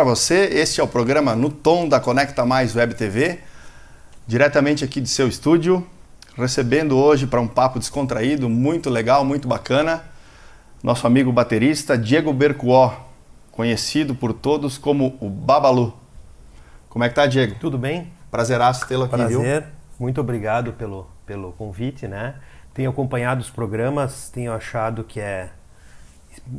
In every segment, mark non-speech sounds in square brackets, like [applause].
para você. Este é o programa No Tom da Conecta Mais Web TV, diretamente aqui de seu estúdio, recebendo hoje para um papo descontraído, muito legal, muito bacana, nosso amigo baterista Diego Bercuó, conhecido por todos como o Babalu. Como é que tá, Diego? Tudo bem? Prazeraço tê-lo aqui, Prazer. Viu? Muito obrigado pelo, pelo convite, né? Tenho acompanhado os programas, tenho achado que é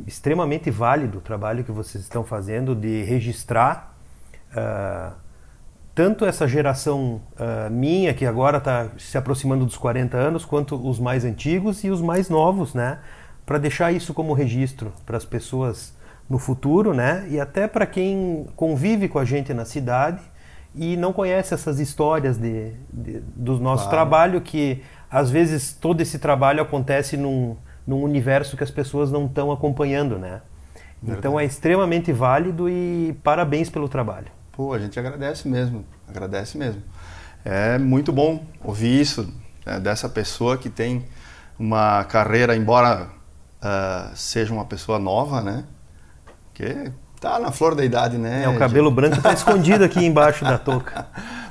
extremamente válido o trabalho que vocês estão fazendo de registrar uh, tanto essa geração uh, minha, que agora está se aproximando dos 40 anos, quanto os mais antigos e os mais novos, né? Para deixar isso como registro para as pessoas no futuro, né? E até para quem convive com a gente na cidade e não conhece essas histórias de, de do nosso claro. trabalho, que às vezes todo esse trabalho acontece num num universo que as pessoas não estão acompanhando, né? Então, Verdade. Então é extremamente válido e parabéns pelo trabalho. Pô, a gente agradece mesmo, agradece mesmo. É muito bom ouvir isso né, dessa pessoa que tem uma carreira, embora uh, seja uma pessoa nova, né? Que tá na flor da idade, né? É, o cabelo de... [laughs] branco tá escondido aqui embaixo da touca.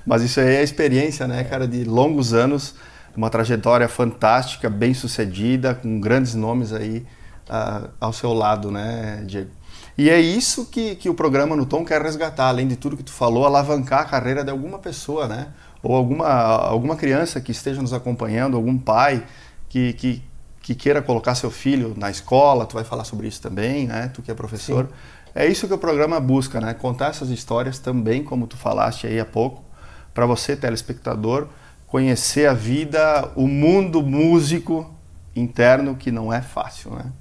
Mas isso aí é a experiência, né, cara, de longos anos uma trajetória fantástica, bem sucedida, com grandes nomes aí uh, ao seu lado, né, Diego? E é isso que, que o programa No Tom quer resgatar, além de tudo que tu falou, alavancar a carreira de alguma pessoa, né? Ou alguma, alguma criança que esteja nos acompanhando, algum pai que, que, que queira colocar seu filho na escola, tu vai falar sobre isso também, né? Tu que é professor. Sim. É isso que o programa busca, né? Contar essas histórias também, como tu falaste aí há pouco, para você, telespectador, conhecer a vida, o mundo músico interno, que não é fácil, né?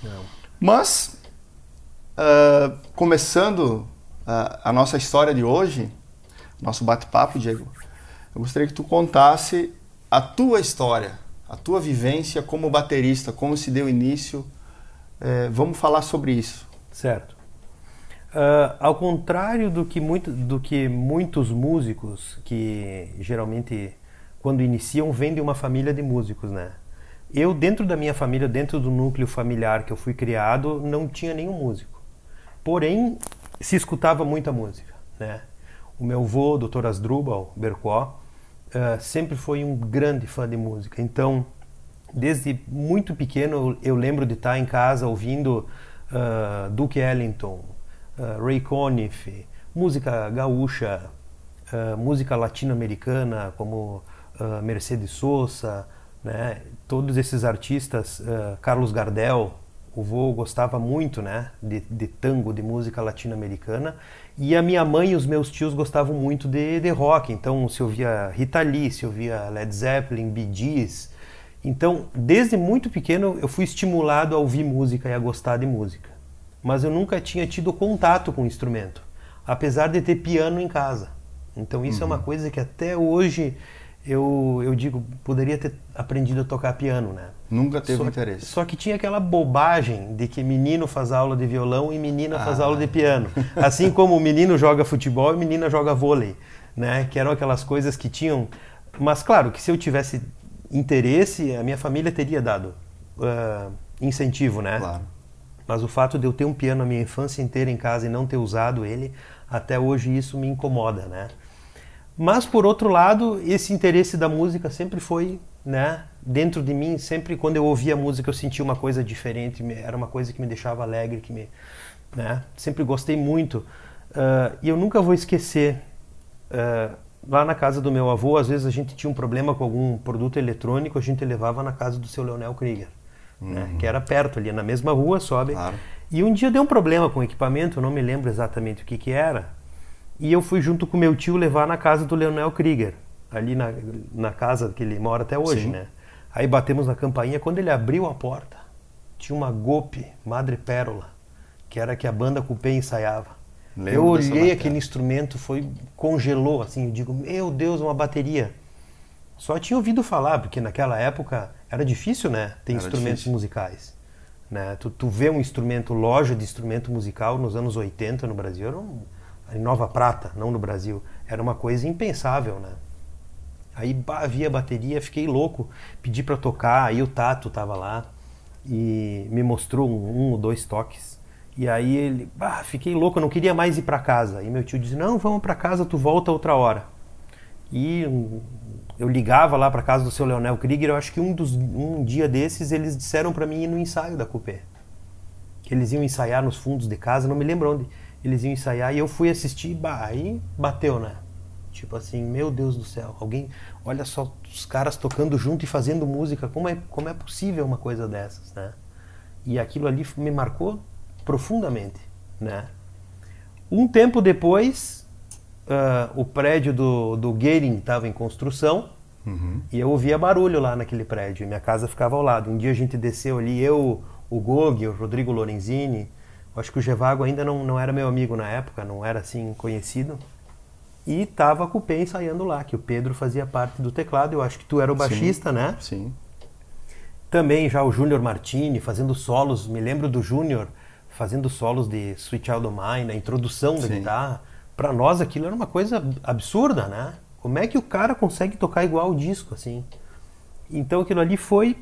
Não. Mas, uh, começando uh, a nossa história de hoje, nosso bate-papo, Diego, eu gostaria que tu contasse a tua história, a tua vivência como baterista, como se deu início. Uh, vamos falar sobre isso. Certo. Uh, ao contrário do que, muito, do que muitos músicos que geralmente quando iniciam, vêm de uma família de músicos, né? Eu, dentro da minha família, dentro do núcleo familiar que eu fui criado, não tinha nenhum músico. Porém, se escutava muita música, né? O meu avô, Dr. Asdrubal Bercó, uh, eh, sempre foi um grande fã de música. Então, desde muito pequeno, eu lembro de estar em casa ouvindo uh, Duke Ellington, uh, Ray Conniff, música gaúcha, música latino-americana, como ah, Mercedes Sosa, né? todos esses artistas, uh, Carlos Gardel, o vô gostava muito né? de, de tango, de música latino-americana, e a minha mãe e os meus tios gostavam muito de, de rock, então se ouvia Rita Lee, se ouvia Led Zeppelin, Bee Gees. Então, desde muito pequeno, eu fui estimulado a ouvir música e a gostar de música, mas eu nunca tinha tido contato com o instrumento, apesar de ter piano em casa. Então, isso uhum. é uma uhum. coisa que até hoje eu, eu digo, poderia ter aprendido a tocar piano, né? Nunca teve só, interesse. Só que tinha aquela bobagem de que menino faz aula de violão e menina ah. faz aula de piano. [laughs] Assim como o menino joga futebol e menina joga vôlei, né? Que eram aquelas coisas que tinham... Mas claro, que se eu tivesse interesse, a minha família teria dado uh, incentivo, né? Claro. Mas o fato de eu ter um piano a minha infância inteira em casa e não ter usado ele, até hoje isso me incomoda, né? Mas por outro lado, esse interesse da música sempre foi, né, dentro de mim, sempre quando eu ouvia música eu sentia uma coisa diferente, era uma coisa que me deixava alegre, que me, né, sempre gostei muito. Uh, e eu nunca vou esquecer uh, lá na casa do meu avô, às vezes a gente tinha um problema com algum produto eletrônico, a gente levava na casa do seu Leonel Krieger, né, uhum. né, que era perto ali, na mesma rua, sobe. Claro. E um dia deu um problema com o equipamento, eu não me lembro exatamente o que que era e eu fui junto com meu tio levar na casa do Leonel Krieger, ali na, na casa que ele mora até hoje, Sim. né? Aí batemos na campainha, quando ele abriu a porta, tinha uma gope Madre Pérola, que era que a banda Coupé ensaiava. Lembro eu olhei aquele instrumento, foi congelou assim, eu digo, meu Deus, uma bateria. Só tinha ouvido falar, porque naquela época era difícil, né, ter era instrumentos difícil. musicais. Né? Tu, tu vê um instrumento, loja de instrumento musical nos anos 80 no Brasil, era um, em Nova Prata, não no Brasil. Era uma coisa impensável, né? Aí havia bateria, fiquei louco, pedi para tocar, aí o Tato tava lá e me mostrou um, um ou dois toques. E aí ele, bah, fiquei louco, eu não queria mais ir para casa. E meu tio disse: "Não, vamos para casa, tu volta outra hora". E hum, eu ligava lá para casa do seu Leonel Krieger, eu acho que um dos um dia desses eles disseram para mim ir no ensaio da Coupé. Que eles iam ensaiar nos fundos de casa, não me lembro onde eles iam ensaiar e eu fui assistir, bah, aí bateu, né? Tipo assim, meu Deus do céu, alguém, olha só os caras tocando junto e fazendo música, como é, como é possível uma coisa dessas, né? E aquilo ali me marcou profundamente, né? Um tempo depois, uh, o prédio do, do Gehring estava em construção uhum. e eu ouvia barulho lá naquele prédio, minha casa ficava ao lado. Um dia a gente desceu ali, eu, o Gog, o Rodrigo Lorenzini, acho que o Gevago ainda não, não era meu amigo na época, não era assim conhecido. E tava com o ensaiando lá, que o Pedro fazia parte do teclado, eu acho que tu era o baixista, sim, né? Sim. Também já o Júnior Martini fazendo solos, me lembro do Júnior fazendo solos de Sweet Child of Mine, a introdução da sim. guitarra. Para nós aquilo era uma coisa absurda, né? Como é que o cara consegue tocar igual o disco assim? Então aquilo ali foi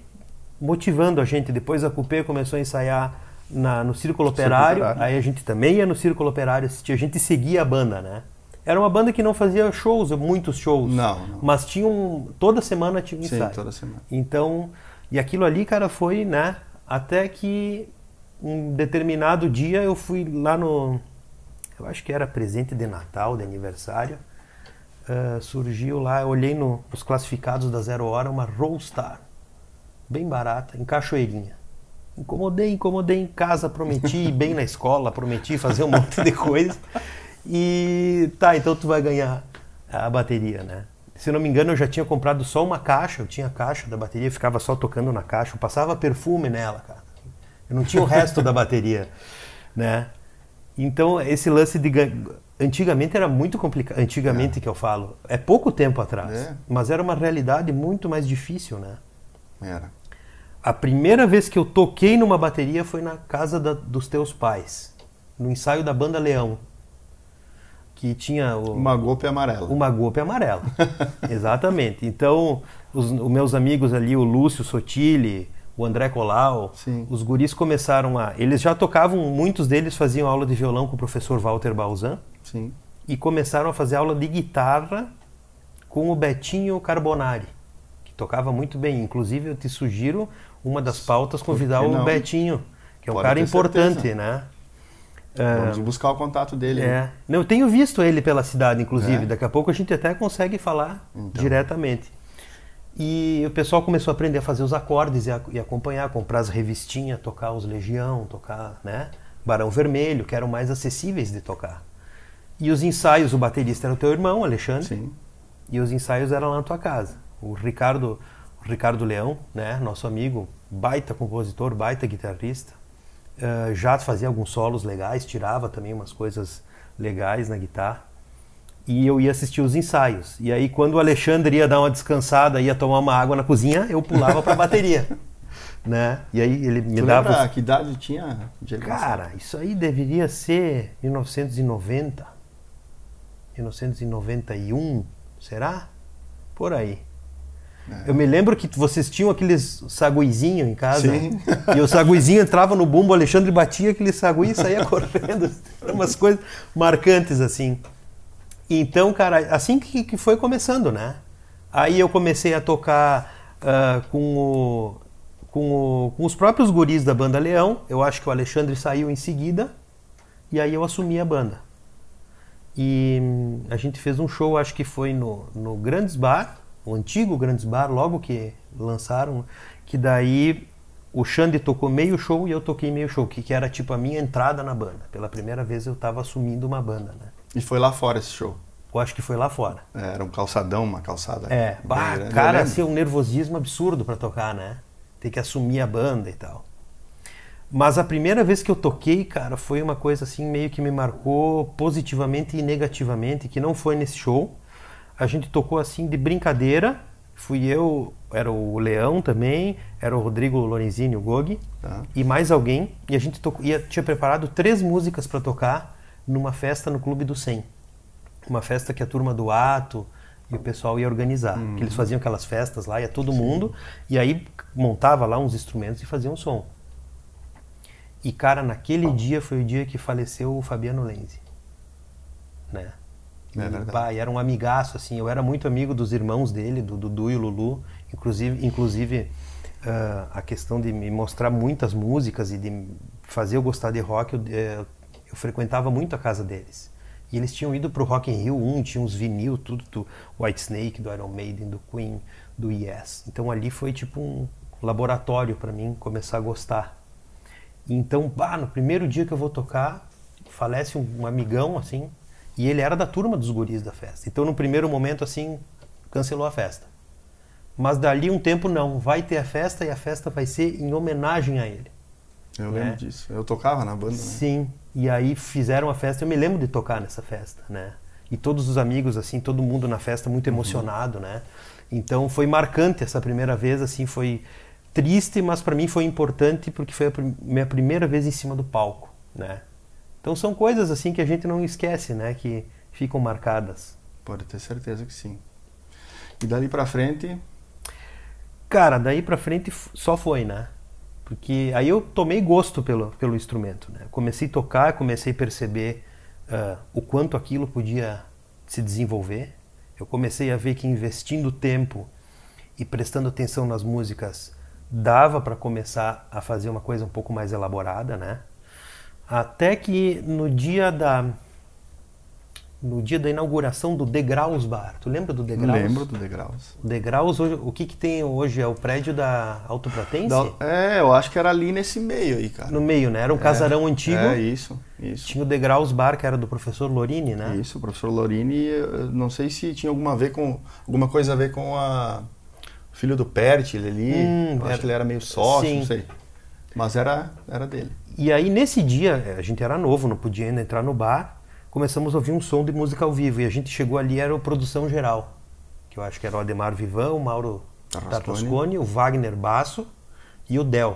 motivando a gente. Depois a Coupé começou a ensaiar na, no Círculo Operário, Círculo aí a gente também ia no Círculo Operário assistir, a gente seguia a banda, né? Era uma banda que não fazia shows, muitos shows. Não. não. Mas tinha um, toda semana tinha um Sim, toda semana. Então, e aquilo ali, cara, foi, né? Até que um determinado dia eu fui lá no. Eu acho que era presente de Natal, de aniversário. Uh, surgiu lá, eu olhei no, nos classificados da Zero Hora uma Rollstar. Bem barata, em Cachoeirinha incomodei, incomodei em casa, prometi ir bem na escola, prometi fazer um [laughs] monte de coisa. E tá, então tu vai ganhar a bateria, né? Se não me engano, eu já tinha comprado só uma caixa, eu tinha a caixa da bateria, ficava só tocando na caixa, eu passava perfume nela, cara. Eu não tinha o resto da bateria, né? Então, esse lance de antigamente era muito complicado, antigamente é. que eu falo, é pouco tempo atrás, é. mas era uma realidade muito mais difícil, né? Era a primeira vez que eu toquei numa bateria foi na casa da, dos teus pais, no ensaio da banda Leão, que tinha o, uma golpe amarela. Uma golpe amarela, [laughs] exatamente. Então, os, os, meus amigos ali, o Lúcio Sotile, o André Colau, Sim. os guris começaram a, eles já tocavam, muitos deles faziam aula de violão com o professor Walter Balzan. Sim. E começaram a fazer aula de guitarra com o Betinho Carbonari, que tocava muito bem. Inclusive, eu te sugiro uma das pautas, convidar o Betinho, que é um Pode cara importante, certeza. né? É, é. Vamos buscar o contato dele. É. Não, eu tenho visto ele pela cidade, inclusive. É. Daqui a pouco a gente até consegue falar então. diretamente. E o pessoal começou a aprender a fazer os acordes e, a, e acompanhar, comprar as revistinhas, tocar os Legião, tocar né? Barão Vermelho, que eram mais acessíveis de tocar. E os ensaios, o baterista era o teu irmão, Alexandre. Sim. E os ensaios eram lá na tua casa. O Ricardo Ricardo Leão, né, nosso amigo, baita compositor, baita guitarrista. Uh, já fazia alguns solos legais, tirava também umas coisas legais na guitarra. E eu ia assistir os ensaios. E aí, quando o Alexandre ia dar uma descansada, ia tomar uma água na cozinha, eu pulava para a bateria. [laughs] né? E aí ele me tu dava. Lembra que idade tinha? Cara, isso aí deveria ser 1990, 1991, será? Por aí. É. Eu me lembro que vocês tinham aqueles saguizinho em casa. Sim. E o saguizinho entrava no bumbo, o Alexandre batia aquele sagui e saía [laughs] correndo. Eram umas coisas marcantes assim. Então, cara, assim que, que foi começando, né? Aí eu comecei a tocar uh, com, o, com, o, com os próprios guris da banda Leão. Eu acho que o Alexandre saiu em seguida. E aí eu assumi a banda. E hum, a gente fez um show, acho que foi no, no Grandes Bar o antigo Grandes Bar, logo que lançaram, que daí o Xande tocou meio show e eu toquei meio show, que, que era tipo a minha entrada na banda. Pela primeira vez eu estava assumindo uma banda, né? E foi lá fora esse show? Eu acho que foi lá fora. É, era um calçadão, uma calçada. É, bah, cara, assim, um nervosismo absurdo para tocar, né? Ter que assumir a banda e tal. Mas a primeira vez que eu toquei, cara, foi uma coisa assim meio que me marcou positivamente e negativamente, que não foi nesse show, a gente tocou assim de brincadeira. Fui eu, era o Leão também, era o Rodrigo Lorenzini, o Gog, tá. e mais alguém. E a gente tocou, tinha preparado três músicas para tocar numa festa no Clube do 100. Uma festa que a turma do Ato e o pessoal ia organizar. Hum. Que eles uhum. faziam aquelas festas lá, ia todo Sim. mundo, e aí montava lá uns instrumentos e fazia um som. E cara, naquele ah. dia foi o dia que faleceu o Fabiano Lenzi. Né? É e, era um amigaço, assim. Eu era muito amigo dos irmãos dele, do Dudu e o Lulu. Inclusive, inclusive uh, a questão de me mostrar muitas músicas e de fazer eu gostar de rock, eu, eu, eh, eu frequentava muito a casa deles. E eles tinham ido pro Rock in Rio 1, tinha uns vinil, tudo do White Snake, do Iron Maiden, do Queen, do Yes. Então ali foi tipo um laboratório para mim começar a gostar. Então, bah, no primeiro dia que eu vou tocar, falece um, um amigão assim, e ele era da turma dos guris da festa. Então, no primeiro momento, assim, cancelou a festa. Mas dali um tempo, não. Vai ter a festa e a festa vai ser em homenagem a ele. Eu né? lembro disso. Eu tocava na banda. Né? Sim. E aí fizeram a festa. Eu me lembro de tocar nessa festa, né? E todos os amigos, assim, todo mundo na festa muito uhum. emocionado, uhum. né? Então foi marcante essa primeira vez, assim, foi triste, mas para mim foi importante porque foi a minha primeira vez em cima do palco, né? Então são coisas assim que a gente não esquece, né? Que ficam marcadas. Pode ter certeza que sim. E dali para frente? Cara, daí para frente só foi, né? Porque aí eu tomei gosto pelo, pelo instrumento, né? Comecei a tocar, comecei a perceber uh, o quanto aquilo podia se desenvolver. Eu comecei a ver que investindo tempo e prestando atenção nas músicas dava para começar a fazer uma coisa um pouco mais elaborada, né? Até que no dia da no dia da inauguração do Degraus Bar. Tu lembra do Degraus? Lembro do Degraus. Degraus, hoje, o que, que tem hoje? É o prédio da Alto Pratense? Da, é, eu acho que era ali nesse meio aí, cara. No meio, né? Era um é, casarão antigo. É, isso, isso. Tinha o Degraus Bar, que era do professor Lorini, né? Isso, o professor Lorini, não sei se tinha alguma, ver com, alguma coisa a ver com a filho do Pértil ali. Hum, acho é. que ele era meio sócio, sim. não sei. Mas era, era dele. E aí nesse dia, eh, a gente era novo, não podia ainda entrar no bar, começamos a ouvir um som de música ao vivo. E a gente chegou ali, era o Produção Geral, que eu acho que era o Ademar Vivão o Mauro Tartascone, o Wagner Basso e o Del.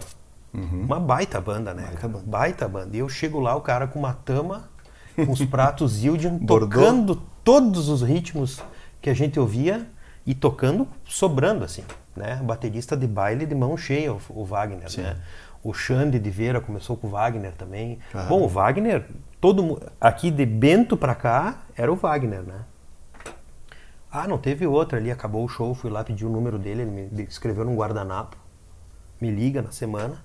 Uhum. Uma baita banda, né? Baita banda. baita banda. E eu chego lá, o cara com uma tama, com os pratos Yildian, [laughs] tocando todos os ritmos que a gente ouvia e tocando sobrando, assim. Né? Baterista de baile de mão cheia, o, o Wagner. Sim. Né? O Xande de Vera começou com o Wagner também. Bom, o Wagner, todo aqui de Bento para cá era o Wagner, né? Ah, não teve outra ali, acabou o show, fui lá pedir o número dele, ele me escreveu num guardanapo. Me liga na semana.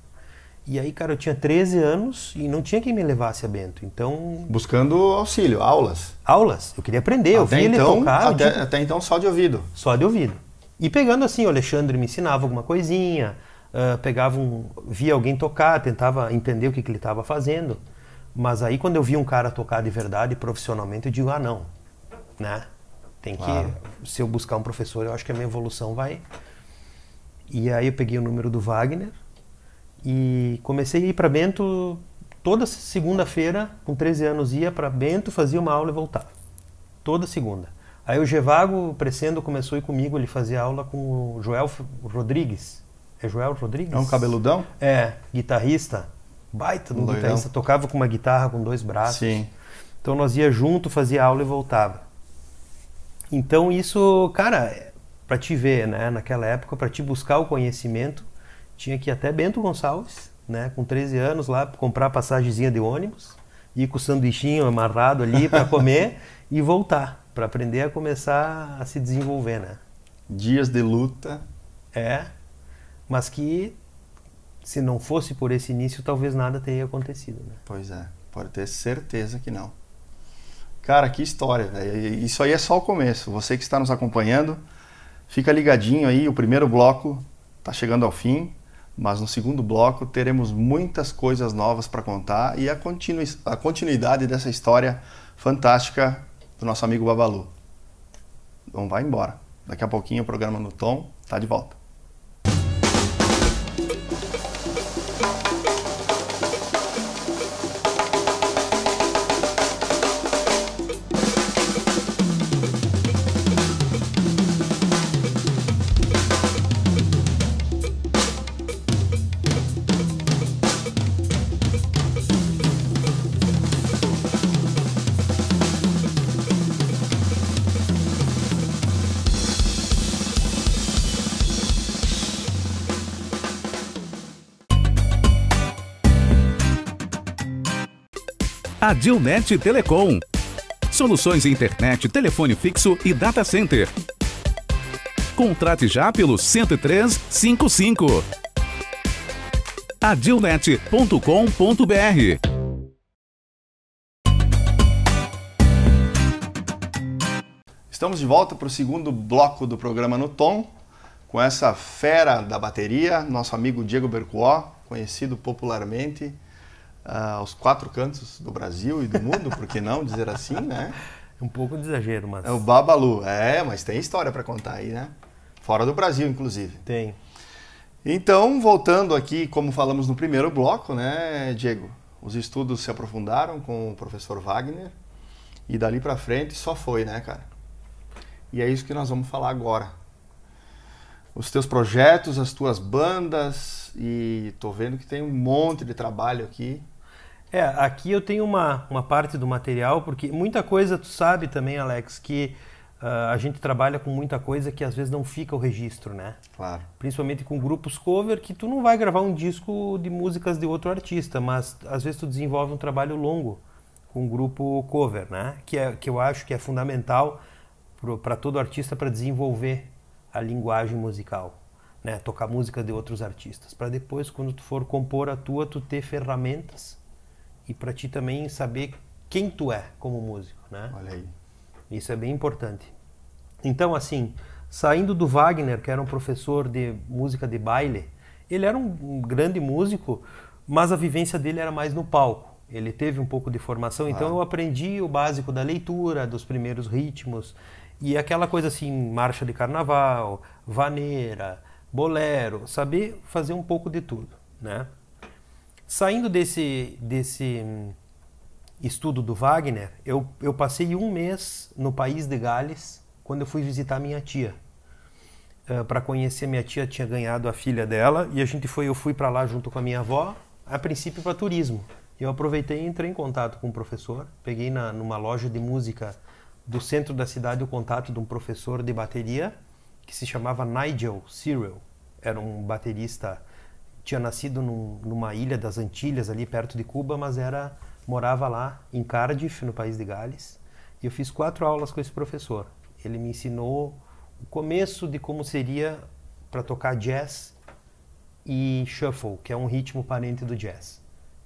E aí, cara, eu tinha 13 anos e não tinha quem me levasse a Bento. Então. Buscando auxílio, aulas. Aulas. Eu queria aprender, até então, eu vi então, ele tocar. Até, até então, só de ouvido. Só de ouvido. E pegando assim, o Alexandre me ensinava alguma coisinha, ah, pegava um, via alguém tocar, tentava entender o que, que ele estava fazendo. Mas aí quando eu vi um cara tocar de verdade, profissionalmente, eu digo, ah, não, né? Tem que, claro. se eu buscar um professor, eu acho que a minha evolução vai... E aí eu peguei o número do Wagner e comecei a ir para Bento toda segunda-feira, com 13 anos, ia para Bento, fazia uma aula e voltava. Toda segunda. Aí o Gevago Crescendo começou a ir comigo, ele fazia aula com o Joel Rodrigues, é Joel Rodrigues? É um cabeludão? É, guitarrista. Baita de um guitarrista. Tocava com uma guitarra com dois braços. Sim. Então nós ia junto, fazia aula e voltava. Então isso, cara, é para te ver, né? Naquela época, para te buscar o conhecimento, tinha que ir até Bento Gonçalves, né? Com 13 anos lá, comprar passagemzinha de ônibus, ir com o sanduichinho amarrado ali para [laughs] comer e voltar para aprender a começar a se desenvolver, né? Dias de luta. É mas que se não fosse por esse início, talvez nada teria acontecido. Né? Pois é, pode ter certeza que não. Cara, que história, velho. Isso aí é só o começo. Você que está nos acompanhando, fica ligadinho aí. O primeiro bloco está chegando ao fim, mas no segundo bloco teremos muitas coisas novas para contar e a, continu a continuidade dessa história fantástica do nosso amigo Babalu. Então vai embora. Daqui a pouquinho o programa no Tom está de volta. Dilnet Telecom. Soluções internet, telefone fixo e data center. Contrate já pelo 10355. adilnet.com.br Estamos de volta para o segundo bloco do programa No Tom, com essa fera da bateria, nosso amigo Diego Bercuó, conhecido popularmente ah, aos quatro cantos do Brasil e do mundo, por que não dizer assim, né? [laughs] Um pouco de exagero, mas. É o Babalu, é, mas tem história para contar aí, né? Fora do Brasil, inclusive. Tem. Então, voltando aqui, como falamos no primeiro bloco, né, Diego? Os estudos se aprofundaram com o professor Wagner e dali para frente só foi, né, cara? E é isso que nós vamos falar agora. Os teus projetos, as tuas bandas e tô vendo que tem um monte de trabalho aqui é, aqui eu tenho uma, uma parte do material, porque muita coisa tu sabe também, Alex, que uh, a gente trabalha com muita coisa que às vezes não fica o registro, né? Claro. Principalmente com grupos cover, que tu não vai gravar um disco de músicas de outro artista, mas às vezes tu desenvolve um trabalho longo com um grupo cover, né? Que, é, que eu acho que é fundamental para todo artista para desenvolver a linguagem musical, né? Tocar música de outros artistas, para depois quando tu for compor a tua, tu ter ferramentas e para ti também saber quem tu é como músico, né? Olha aí. Isso é bem importante. Então, assim, saindo do Wagner, que era um professor de música de baile, ele era um grande músico, mas a vivência dele era mais no palco. Ele teve um pouco de formação, então ah. então eu aprendi o básico da leitura, dos primeiros ritmos e aquela coisa assim, marcha de carnaval, vaneira, bolero, saber fazer um pouco de tudo, né? Saindo desse, desse hum, estudo do Wagner, eu, eu passei um mês no país de Gales quando eu fui visitar minha tia. Uh, eh, para conhecer minha tia tinha ganhado a filha dela e a gente foi eu fui para lá junto com a minha avó a princípio para turismo eu aproveitei e entrei em contato com um professor peguei na, numa loja de música do centro da cidade o contato de um professor de bateria que se chamava Nigel Cyril era um baterista tinha nascido num, numa ilha das Antilhas, ali perto de Cuba, mas era morava lá em Cardiff, no país de Gales. E eu fiz quatro aulas com esse professor. Ele me ensinou o começo de como seria para tocar jazz e shuffle, que é um ritmo parente do jazz.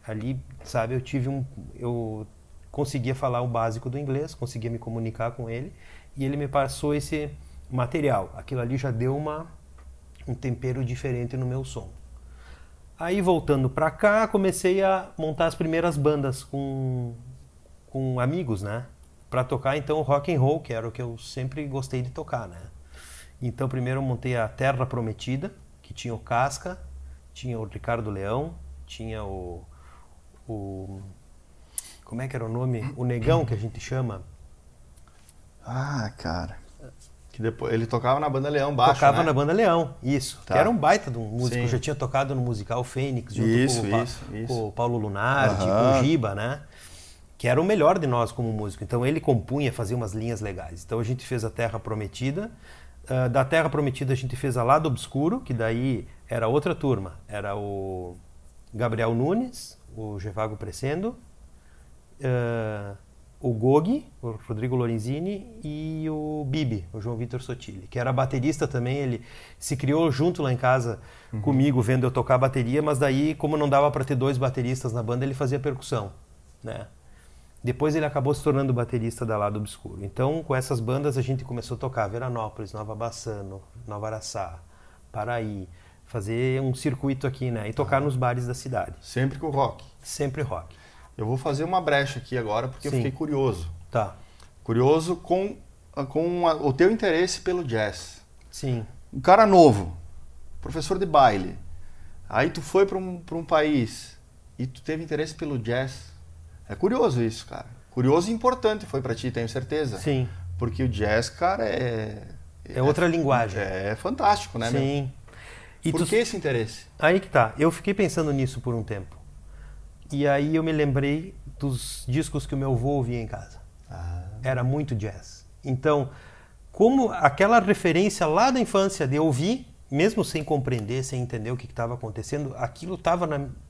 Ali, sabe, eu tive um eu conseguia falar o básico do inglês, conseguia me comunicar com ele, e ele me passou esse material. Aquilo ali já deu uma um tempero diferente no meu som. Aí voltando para cá, comecei a montar as primeiras bandas com, com amigos, né? Para tocar então rock and roll, que era o que eu sempre gostei de tocar, né? Então primeiro eu montei a Terra Prometida, que tinha o Casca, tinha o Ricardo Leão, tinha o, o como é que era o nome? O negão que a gente chama. Ah, cara. Que depois ele tocava na banda Leão baixo, Tocava né? na banda Leão, isso. Tá. Que era um baita de um músico, Sim. já tinha tocado no musical Fênix junto isso, com, o isso, isso. com, o Paulo Lunardi, com o Giba, né? Que era o melhor de nós como músico. Então ele compunha, fazia umas linhas legais. Então a gente fez a Terra Prometida. Uh, da Terra Prometida a gente fez a Lado Obscuro, que daí era outra turma. Era o Gabriel Nunes, o Gevago Crescendo, uh, o Gogi, o Rodrigo Lorenzini e o Bibi, o João Vitor Sotile, que era baterista também, ele se criou junto lá em casa uhum. comigo, vendo eu tocar bateria, mas daí, como não dava para ter dois bateristas na banda, ele fazia percussão, né? Depois ele acabou se tornando baterista da Lado Obscuro. Então, com essas bandas a gente começou a tocar Veranópolis, Nova Bassano, Nova Araçá, Paraí, fazer um circuito aqui, né? E tocar ah. nos bares da cidade. Sempre com rock. Sempre rock. Eu vou fazer uma brecha aqui agora porque Sim. eu fiquei curioso. Tá. Curioso com, com a, o teu interesse pelo jazz. Sim. Um cara novo, professor de baile. Aí tu foi para um, um país e tu teve interesse pelo jazz. É curioso isso, cara. Curioso e importante foi para ti, tenho certeza. Sim. Porque o jazz, cara, é. É, é outra linguagem. É, é fantástico, né? Sim. Meu? E Por tu... que esse interesse? Aí que tá. Eu fiquei pensando nisso por um tempo. E aí eu me lembrei dos discos que o meu avô ouvia em casa. Ah. Era muito jazz. Então, como aquela referência lá da infância de ouvir, mesmo sem compreender, sem entender o que estava acontecendo, aquilo estava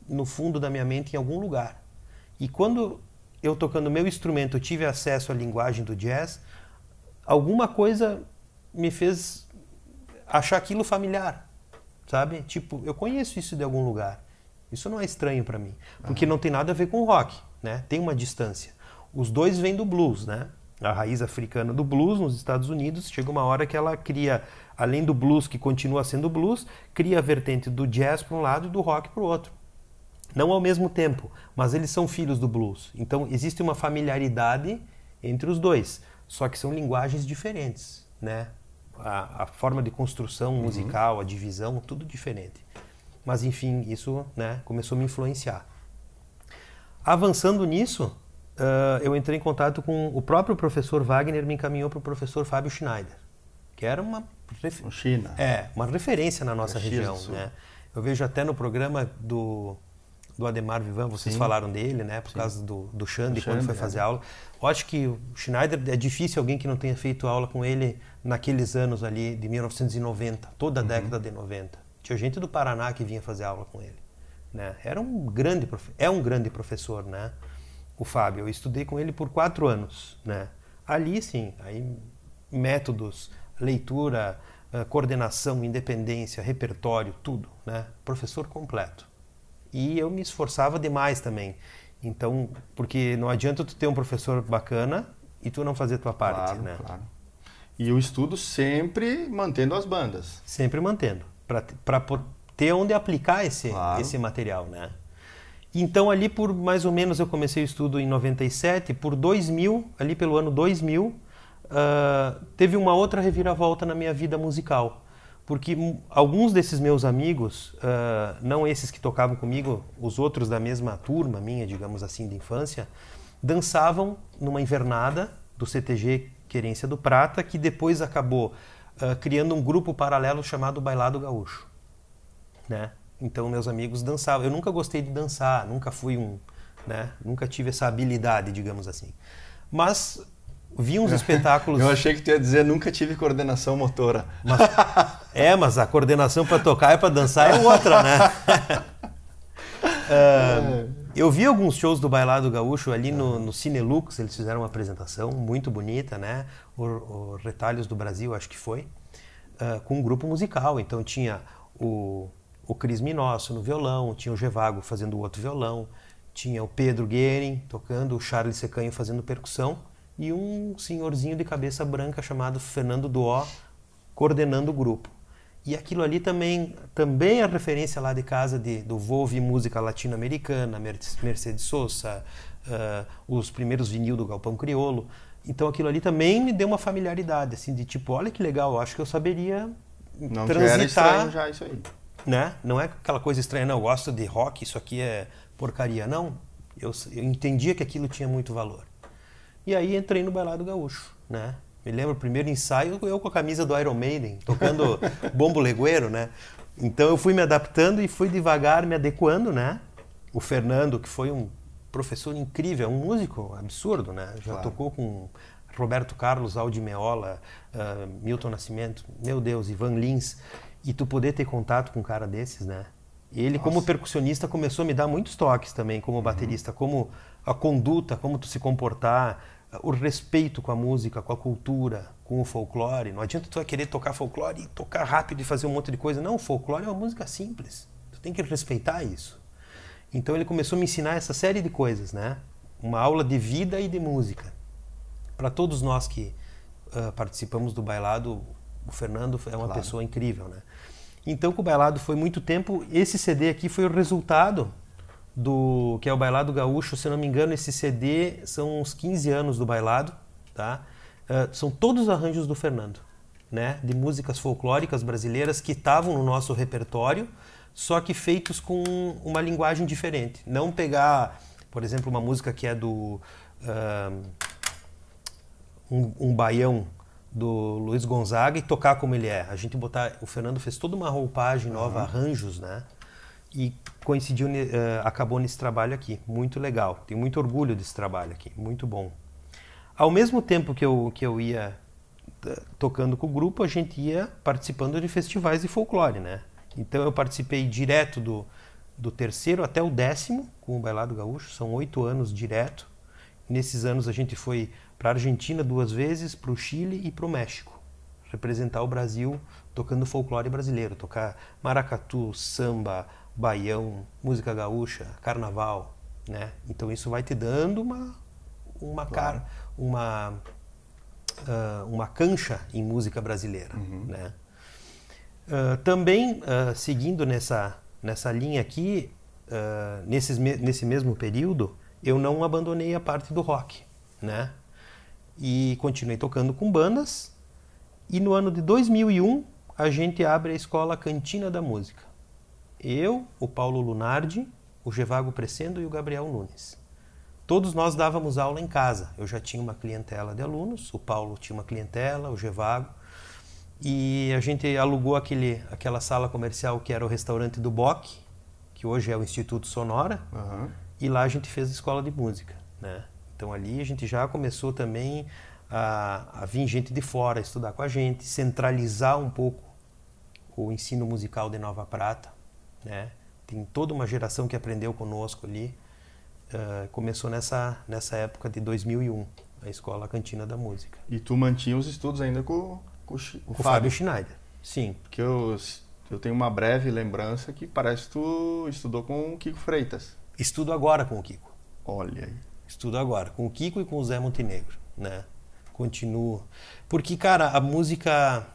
no fundo da minha mente em algum lugar. E quando eu tocando meu instrumento tive acesso à linguagem do jazz, alguma coisa me fez achar aquilo familiar, sabe? Tipo, eu conheço isso de algum lugar. Isso não é estranho para mim, porque ah. não tem nada a ver com rock, né? Tem uma distância. Os dois vêm do blues, né? A raiz africana do blues nos Estados Unidos, chega uma hora que ela cria, além do blues que continua sendo blues, cria a vertente do jazz para um lado e do rock para o outro. Não ao mesmo tempo, mas eles são filhos do blues. Então existe uma familiaridade entre os dois, só que são linguagens diferentes, né? A, a forma de construção uhum. musical, uhum. a divisão, tudo diferente. Mas enfim, isso né, começou a me influenciar. Avançando nisso, uh, eu entrei em contato com o próprio professor Wagner, me encaminhou para o professor Fábio Schneider, que era uma refer... China. É, uma referência na nossa região. Né? Eu vejo até no programa do, do Ademar Vivan, vocês Sim. falaram dele, né, por Sim. causa do, do Xande, Xande quando foi é. fazer aula. Eu acho que o Schneider, é difícil alguém que não tenha feito aula com ele naqueles anos ali de 1990, toda a uhum. década de 90. Tinha gente do Paraná que vinha fazer aula com ele, né? Era um grande é um grande professor, né? O Fábio, eu estudei com ele por quatro anos, né? Ali sim, aí métodos, leitura, eh, coordenação, independência, repertório, tudo, né? Professor completo. E eu me esforçava demais também. Então, porque não adianta tu ter um professor bacana e tu não fazer tua parte, claro, né? Claro. E o estudo sempre mantendo as bandas. Sempre mantendo para ter onde aplicar esse, claro. esse material, né? Então ali por mais ou menos eu comecei o estudo em 97, por 2000, ali pelo ano 2000, uh, ah, teve uma outra reviravolta na minha vida musical. Porque alguns desses meus amigos, uh, não esses que tocavam comigo, os outros da mesma turma minha, digamos assim, de infância, dançavam numa invernada do CTG Querência do Prata, que depois acabou ah, criando um grupo paralelo chamado Bailado Gaúcho, né? Então meus amigos dançavam. Eu nunca gostei de dançar, nunca fui um, né? Nunca tive essa habilidade, digamos assim. Mas vi uns [laughs] espetáculos. Eu achei que tu ia dizer nunca tive coordenação motora. Mas, é, mas a coordenação para tocar e para dançar é outra, né? uh, [laughs] [laughs] Eu vi alguns shows do Bailado Gaúcho ali no, no Cine Lux, eles fizeram uma apresentação muito bonita, né? O, o Retalhos do Brasil, acho que foi, uh, com um grupo musical. Então tinha o, o Cris Minosso no violão, tinha o Gevago fazendo o outro violão, tinha o Pedro Guerin tocando, o Charles Secanho fazendo percussão e um senhorzinho de cabeça branca chamado Fernando Duó coordenando o grupo. E aquilo ali também, também a é referência lá de casa de, do vou música latino-americana, Mercedes Sosa, uh, os primeiros vinil do Galpão Criolo. Então aquilo ali também me deu uma familiaridade, assim, de tipo, olha que legal, acho que eu saberia não transitar. já isso aí. Né? Não é aquela coisa estranha, não, eu gosto de rock, isso aqui é porcaria. Não, eu, eu entendia que aquilo tinha muito valor. E aí entrei no Bailado Gaúcho, né? Me lembro, o primeiro ensaio, eu com a camisa do Iron Maiden, tocando [laughs] bombo legueiro, né? Então eu fui me adaptando e fui devagar me adequando, né? O Fernando, que foi um professor incrível, um músico absurdo, né? Já claro. tocou com Roberto Carlos, Aldi Meola, uh, Milton Nascimento, meu Deus, Ivan Lins. E tu poder ter contato com um cara desses, né? Ele, Nossa. como percussionista, começou a me dar muitos toques também, como uhum. baterista, uhum. como a conduta, como tu se comportar, o respeito com a música, com a cultura, com o folclore. Não adianta tu querer tocar folclore e tocar rápido e fazer um monte de coisa. Não, o folclore é uma música simples. Tu tem que respeitar isso. Então ele começou a me ensinar essa série de coisas, né? Uma aula de vida e de música. Para todos nós que uh, participamos do bailado, o Fernando é uma claro. pessoa incrível, né? Então, com o bailado foi muito tempo. Esse CD aqui foi o resultado do que é o Bailado Gaúcho, se não me engano, esse CD são uns 15 anos do Bailado, tá? Uh, são todos arranjos do Fernando, né? De músicas folclóricas brasileiras que estavam no nosso repertório, só que feitos com uma linguagem diferente. Não pegar, por exemplo, uma música que é do uh, um, um baião do Luiz Gonzaga e tocar como ele é. A gente botar, o Fernando fez toda uma roupagem nova, uhum. arranjos, né? E coincidiu, uh, acabou nesse trabalho aqui. Muito legal. Tenho muito orgulho desse trabalho aqui. Muito bom. Ao mesmo tempo que eu, que eu ia eh, tocando com o grupo, a gente ia participando de festivais de folclore, né? Então eu participei direto do, do terceiro até o décimo com o Bailado Gaúcho. São oito anos direto. Nesses anos a gente foi para a Argentina duas vezes, para o Chile e para o México. Representar o Brasil tocando folclore brasileiro, tocar maracatu, samba, baião, música gaúcha, carnaval, né? Então isso vai te dando uma uma claro. uma uh, uma cancha em música brasileira, uhum. né? Uh, também uh, seguindo nessa nessa linha aqui, nesses, nesse mesmo período, eu não abandonei a parte do rock, né? E continuei tocando com bandas. E no ano de 2001 a gente abre a escola Cantina da Música eu, o Paulo Lunardi, o Gevago Crescendo e o Gabriel Nunes. Todos nós dávamos aula em casa. Eu já tinha uma clientela de alunos, o Paulo tinha uma clientela, o Gevago. E a gente alugou aquele, aquela sala comercial que era o restaurante do Boc, que hoje é o Instituto Sonora. Uhum. E lá a gente fez a escola de música. Né? Então ali a gente já começou também a, a vir gente de fora estudar com a gente, centralizar um pouco o ensino musical de Nova Prata né? Tem toda uma geração que aprendeu conosco ali. Uh, começou nessa, nessa época de 2001, a Escola Cantina da Música. E tu mantinha os estudos ainda com, com, com, com o Fábio. Fábio Schneider, sim. Porque eu, eu tenho uma breve lembrança que parece que tu estudou com o Kiko Freitas. Estudo agora com o Kiko. Olha aí. Estudo agora com o Kiko e com o Zé Montenegro, né? Continuo. Porque, cara, a música...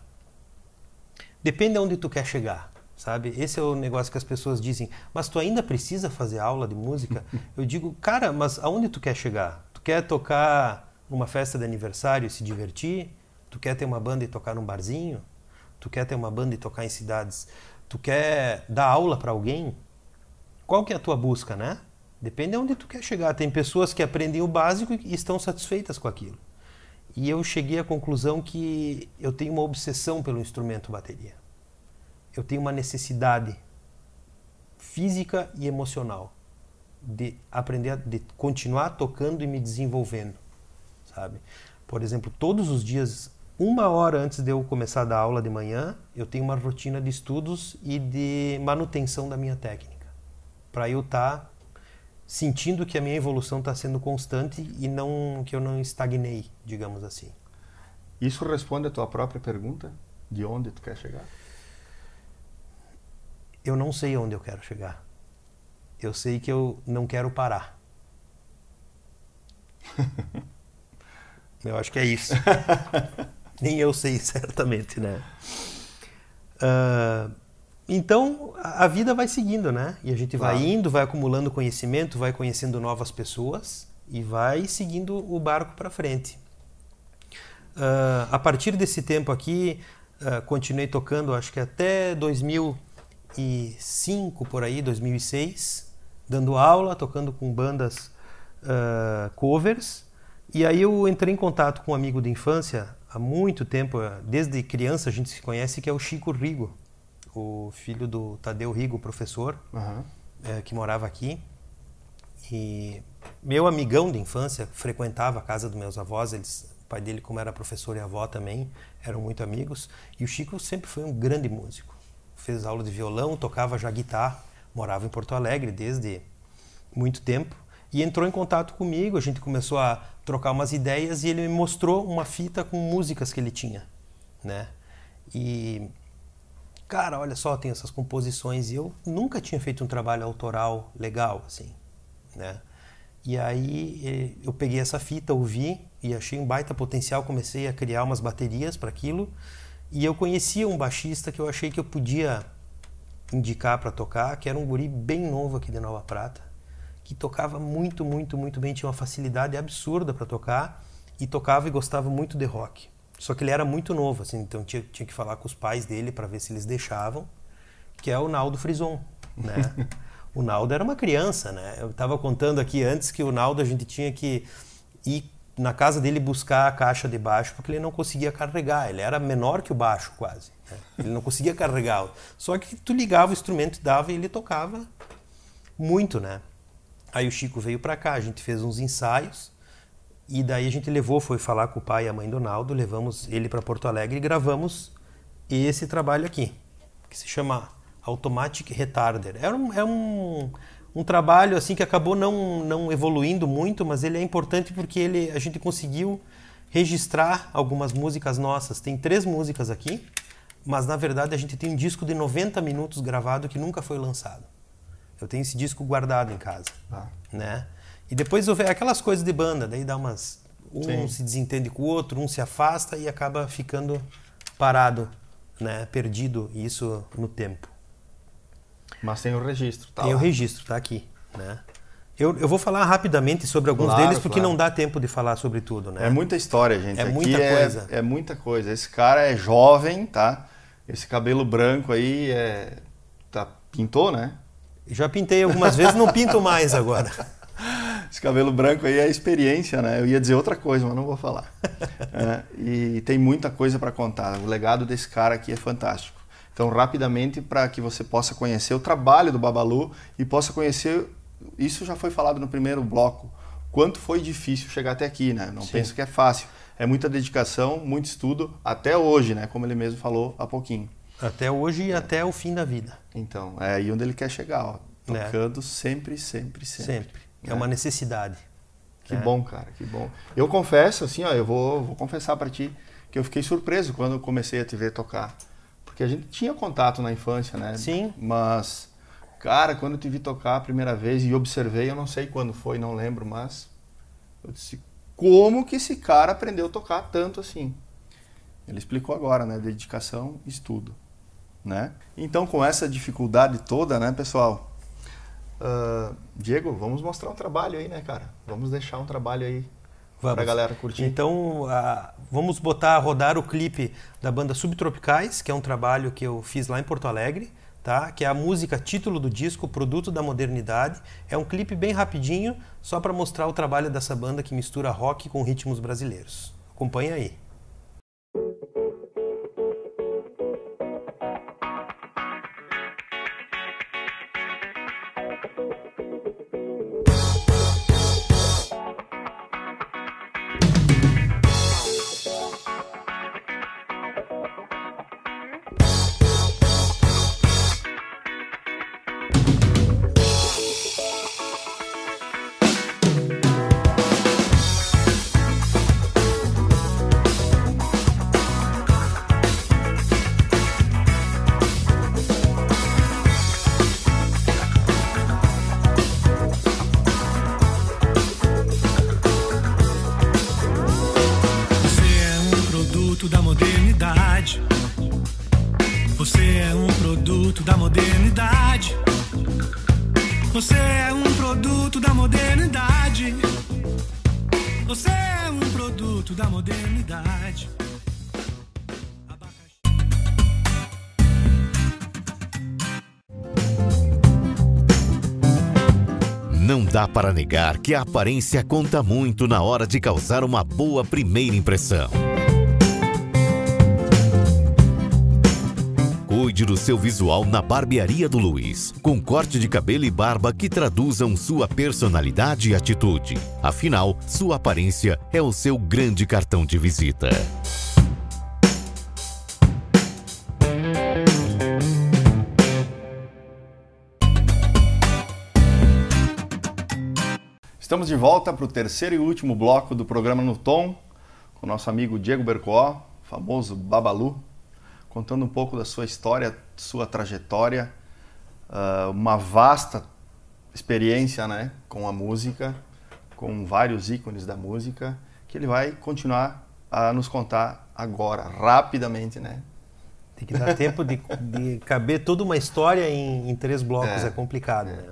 Depende de onde tu quer chegar sabe? Esse é o negócio que as pessoas dizem, mas tu ainda precisa fazer aula de música? [laughs] Eu digo, cara, mas aonde tu quer chegar? Tu quer tocar numa festa de aniversário e se divertir? Tu quer ter uma banda e tocar num barzinho? Tu quer ter uma banda e tocar em cidades? Tu quer dar aula para alguém? Qual que é a tua busca, né? Depende de onde tu quer chegar. Tem pessoas que aprendem o básico e estão satisfeitas com aquilo. E eu cheguei à conclusão que eu tenho uma obsessão pelo instrumento bateria eu tenho uma necessidade física e emocional de aprender, a, de continuar tocando e me desenvolvendo, sabe? Por exemplo, todos os dias, uma hora antes de eu começar a dar aula de manhã, eu tenho uma rotina de estudos e de manutenção da minha técnica, para eu estar tá sentindo que a minha evolução está sendo constante e não que eu não estagnei, digamos assim. Isso responde à tua própria pergunta de onde tu quer chegar? eu não sei onde eu quero chegar. Eu sei que eu não quero parar. [laughs] eu acho que é isso. [laughs] Nem eu sei certamente, né? Uh, então a vida vai seguindo, né? E a gente vai indo, vai acumulando conhecimento, vai conhecendo novas pessoas e vai seguindo o barco para frente. Uh, a partir desse tempo aqui, uh, continuei tocando, acho que até 2000 2005 por aí, 2006, dando aula, tocando com bandas uh, covers. E aí eu entrei em contato com um amigo de infância há muito tempo, eh, desde criança a gente se conhece, que é o Chico Rigo, o filho do Tadeu Rigo, professor, uhum. que morava aqui. E meu amigão de infância frequentava a casa dos meus avós, eles, o pai dele, como era professor e avó também, eram muito amigos. E o Chico sempre foi um grande músico fez aula de violão, tocava já guitarra, morava em Porto Alegre desde muito tempo e entrou em contato comigo. A gente começou a trocar umas ideias e ele me mostrou uma fita com músicas que ele tinha, né? E cara, olha só, tem essas composições e eu nunca tinha feito um trabalho autoral legal assim, né? E aí eh, eu peguei essa fita, ouvi e achei um baita potencial, comecei a criar umas baterias para aquilo. E eu conhecia um baixista que eu achei que eu podia indicar para tocar, que era um guri bem novo aqui de Nova Prata, que tocava muito, muito, muito bem, tinha uma facilidade absurda para tocar e tocava e gostava muito de rock. Só que ele era muito novo, assim, então tinha, tinha que falar com os pais dele para ver se eles deixavam, que é o Naldo Frison, né? [laughs] o Naldo era uma criança, né? Eu estava contando aqui antes que o Naldo a gente tinha que ir na casa dele buscar a caixa de baixo porque ele não conseguia carregar. Ele era menor que o baixo quase. Né? Ele não conseguia carregar. Só que tu ligava o instrumento, dava e ele tocava muito, né? Aí o Chico veio para cá, a gente fez uns ensaios e daí a gente levou, foi falar com o pai e a mãe do Naldo, levamos ele para Porto Alegre e gravamos esse trabalho aqui, que se chama Automatic Retarder. é um, é um um trabalho assim que acabou não, não evoluindo muito, mas ele é importante porque ele, a gente conseguiu registrar algumas músicas nossas. Tem três músicas aqui, mas na verdade a gente tem um disco de 90 minutos gravado que nunca foi lançado. Eu tenho esse disco guardado em casa, ah. né? E depois eu vejo aquelas coisas de banda, daí dá umas um Sim. se desentende com o outro, um se afasta e acaba ficando parado, né, perdido isso no tempo. Mas tem o registro, tá? Tem lá. o registro, tá aqui, né? Eu, eu vou falar rapidamente sobre alguns claro, deles porque claro. não dá tempo de falar sobre tudo, né? É muita história, gente. É aqui muita é, coisa. É muita coisa. Esse cara é jovem, tá? Esse cabelo branco aí é tá pintou, né? Já pintei algumas vezes, não pinto mais agora. [laughs] Esse cabelo branco aí é experiência, né? Eu ia dizer outra coisa, mas não vou falar. [laughs] É, e tem muita coisa para contar. O legado desse cara aqui é fantástico. Então, rapidamente, para que você possa conhecer o trabalho do Babalu e possa conhecer, isso já foi falado no primeiro bloco, quanto foi difícil chegar até aqui, né? Não Sim. penso que é fácil. É muita dedicação, muito estudo, até hoje, né? Como ele mesmo falou há pouquinho. Até hoje e é. até o fim da vida. Então, é aí onde ele quer chegar, ó. Tocando é. sempre, sempre, sempre. Sempre. É, é uma necessidade. Que é. bom, cara, que bom. Eu confesso, assim, ó, eu vou, vou confessar para ti que eu fiquei surpreso quando comecei a te ver tocar. Porque a gente tinha contato na infância, né? Sim. Mas, cara, quando eu te vi tocar a primeira vez e observei, eu não sei quando foi, não lembro, mas eu disse, como que esse cara aprendeu a tocar tanto assim? Ele explicou agora, né? Dedicação, estudo, né? Então, com essa dificuldade toda, né, pessoal? Uh, Diego, vamos mostrar um trabalho aí, né, cara? Vamos deixar um trabalho aí Vamos. pra galera curtir. Então, uh, vamos botar a rodar o clipe da banda Subtropicais, que é um trabalho que eu fiz lá em Porto Alegre, tá? Que é a música título do disco, Produto da Modernidade. É um clipe bem rapidinho, só para mostrar o trabalho dessa banda que mistura rock com ritmos brasileiros. Acompanha aí. para negar que a aparência conta muito na hora de causar uma boa primeira impressão. Cuide do seu visual na Barbearia do Luiz, com corte de cabelo e barba que traduzam sua personalidade e atitude. Afinal, sua aparência é o seu grande cartão de visita. Estamos de volta para o terceiro e último bloco do programa No Tom, com o nosso amigo Diego Bercoó, famoso Babalu, contando um pouco da sua história, sua trajetória, ah, uma vasta experiência né, com a música, com vários ícones da música, que ele vai continuar a nos contar agora, rapidamente, né? Tem que dar tempo de, de caber toda uma história em, em três blocos, é, é complicado, é. né?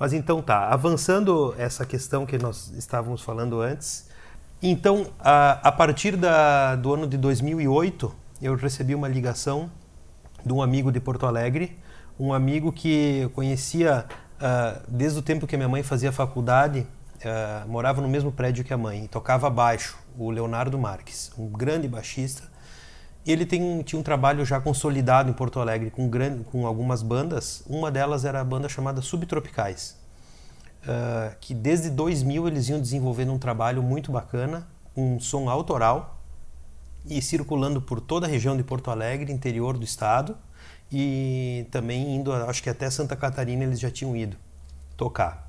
Mas então tá, avançando essa questão que nós estávamos falando antes. Então, a, a partir da, do ano de 2008, eu recebi uma ligação de um amigo de Porto Alegre, um amigo que eu conhecia uh, desde o tempo que minha mãe fazia faculdade, uh, morava no mesmo prédio que a mãe tocava baixo, o Leonardo Marques, um grande baixista ele tem, tinha um trabalho já consolidado em Porto Alegre com, grande, com algumas bandas. Uma delas era a banda chamada Subtropicais, uh, que desde 2000 eles iam desenvolvendo um trabalho muito bacana, um som autoral e circulando por toda a região de Porto Alegre, interior do estado, e também indo, acho que até Santa Catarina eles já tinham ido tocar.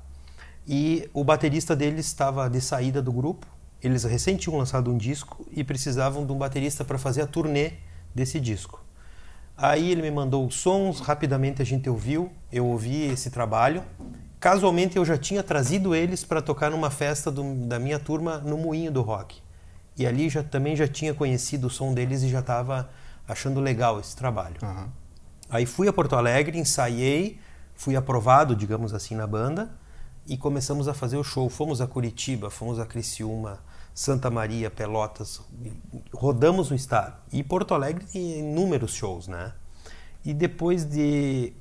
E o baterista deles estava de saída do grupo eles recém tinham lançado um disco e precisavam de um baterista para fazer a turnê desse disco. Aí ele me mandou os sons, rapidamente a gente ouviu, eu ouvi esse trabalho. Casualmente eu já tinha trazido eles para tocar numa festa do, da minha turma no Moinho do Rock. E ali já também já tinha conhecido o som deles e já estava achando legal esse trabalho. Uhum. Aí fui a Porto Alegre, ensaiei, fui aprovado, digamos assim, na banda e começamos a fazer o show. Fomos a Curitiba, fomos a Criciúma, Santa Maria, Pelotas, rodamos o estado. E Porto Alegre tem inúmeros shows, né? E depois de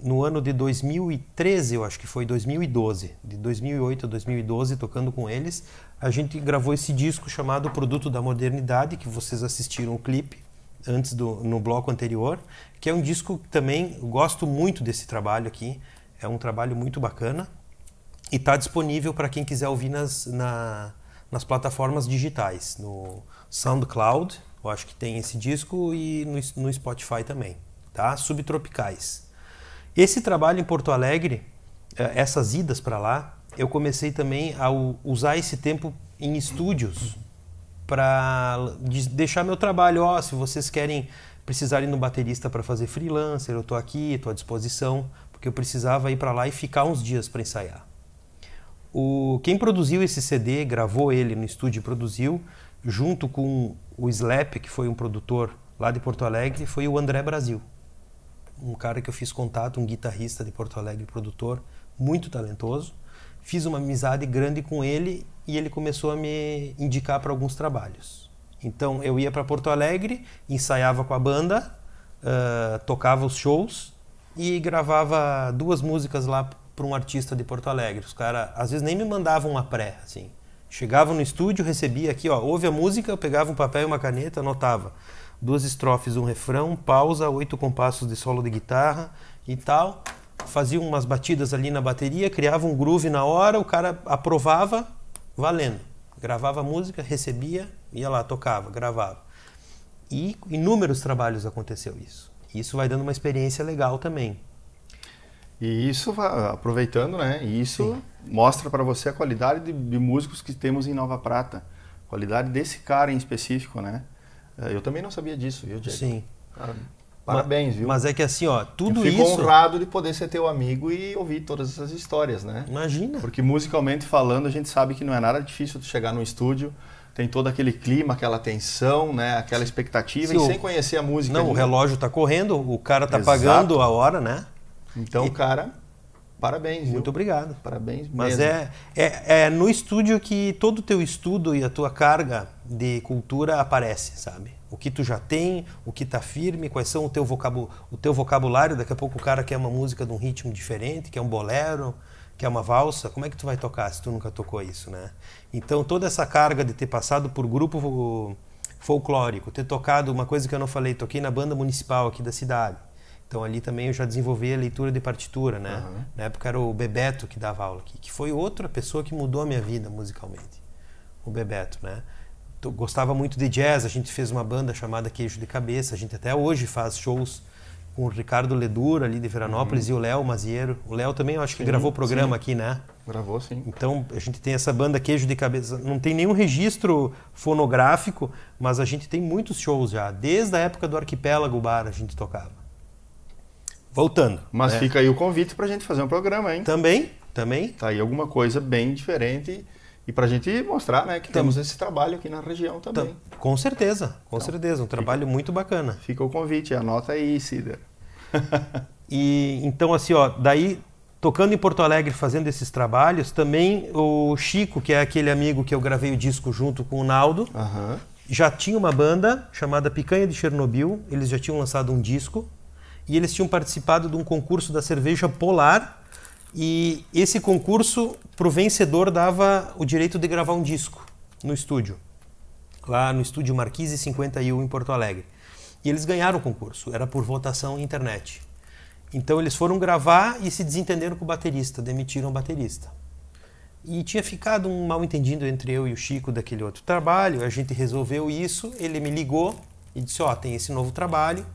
no ano de 2013, eu acho que foi 2012, de 2008 a 2012, tocando com eles, a gente gravou esse disco chamado Produto da Modernidade, que vocês assistiram o clipe antes do no bloco anterior, que é um disco que também gosto muito desse trabalho aqui, é um trabalho muito bacana e está disponível para quem quiser ouvir nas, na, nas plataformas digitais, no SoundCloud, eu acho que tem esse disco, e no, no Spotify também, tá? Subtropicais. Esse trabalho em Porto Alegre, eh, essas idas para lá, eu comecei também a usar esse tempo em estúdios para deixar meu trabalho, ó, se vocês querem precisarem no baterista para fazer freelancer, eu tô aqui, tô à disposição, porque eu precisava ir para lá e ficar uns dias para ensaiar. O, quem produziu esse CD, gravou ele no estúdio e produziu, junto com o Slap, que foi um produtor lá de Porto Alegre, foi o André Brasil. Um cara que eu fiz contato, um guitarrista de Porto Alegre, produtor, muito talentoso. Fiz uma amizade grande com ele e ele começou a me indicar para alguns trabalhos. Então eu ia para Porto Alegre, ensaiava com a banda, uh, tocava os shows e gravava duas músicas lá para um artista de Porto Alegre. Os caras, às vezes, nem me mandavam uma pré, assim. Chegava no estúdio, recebia aqui, ó, ouve a música, eu pegava um papel e uma caneta, anotava duas estrofes, um refrão, pausa, oito compassos de solo de guitarra e tal. Fazia umas batidas ali na bateria, criava um groove na hora, o cara aprovava, valendo. Gravava a música, recebia, ia lá, tocava, gravava. E inúmeros trabalhos aconteceu isso. Isso vai dando uma experiência legal também. E isso, aproveitando, né? Isso Sim. mostra para você a qualidade de, de, músicos que temos em Nova Prata. Qualidade desse cara em específico, né? Eh, eu também não sabia disso, viu, Diego? Sim. Ah, parabéns, viu? Mas é que assim, ó, tudo Eu fico isso... honrado de poder ser teu amigo e ouvir todas essas histórias, né? Imagina. Porque musicalmente falando, a gente sabe que não é nada difícil de chegar no estúdio, tem todo aquele clima, aquela tensão, né? aquela expectativa, e sem conhecer a música. Não, o relógio está correndo, o cara está pagando a hora, né? Então, e... cara, parabéns. Muito viu? obrigado. Parabéns Mas É, é, é no estúdio que todo o teu estudo e a tua carga de cultura aparece, sabe? o que tu já tem, o que tá firme, quais são o teu, o teu vocabulário. Daqui a pouco o cara quer uma música de um ritmo diferente, quer um bolero, quer uma valsa. Como é que tu vai tocar se tu nunca tocou isso, né? Então toda essa carga de ter passado por grupo folclórico, ter tocado uma coisa que eu não falei, toquei na banda municipal aqui da cidade. Então ali também eu já desenvolvi a leitura de partitura, né? Uhum. Na época era o Bebeto que dava aula aqui, que foi outra pessoa que mudou a minha vida musicalmente. O Bebeto, né? Então, gostava muito de jazz, a gente fez uma banda chamada Queijo de Cabeça, a gente até hoje faz shows com o Ricardo Ledura ali de Veranópolis uhum. e o Léo Maziero. O Léo também eu acho que gravou o programa sim. aqui, né? Gravou, sim. Então a gente tem essa banda Queijo de Cabeça. Não tem nenhum registro fonográfico, mas a gente tem muitos shows já. Desde a época do Arquipélago Bar a gente tocava. Voltando. Mas né? fica aí o convite para a gente fazer um programa, hein? Também, também. Tá aí alguma coisa bem diferente e para a gente mostrar né, que Tam... temos esse trabalho aqui na região também. Tam... Com certeza, com então, certeza. Um trabalho fica... muito bacana. Fica o convite, anota aí, Cider. [laughs] e então, assim, ó, daí tocando em Porto Alegre, fazendo esses trabalhos, também o Chico, que é aquele amigo que eu gravei o disco junto com o Naldo, uhum. já tinha uma banda chamada Picanha de Chernobyl, eles já tinham lançado um disco e eles tinham participado de um concurso da cerveja Polar e esse concurso pro vencedor dava o direito de gravar um disco no estúdio, lá no estúdio Marquise 51 em Porto Alegre. E eles ganharam o concurso, era por votação internet. Então eles foram gravar e se desentenderam com o baterista, demitiram o baterista. E tinha ficado um mal entendido entre eu e o Chico daquele outro trabalho, a gente resolveu isso, ele me ligou e disse: Ó, oh, tem esse novo trabalho,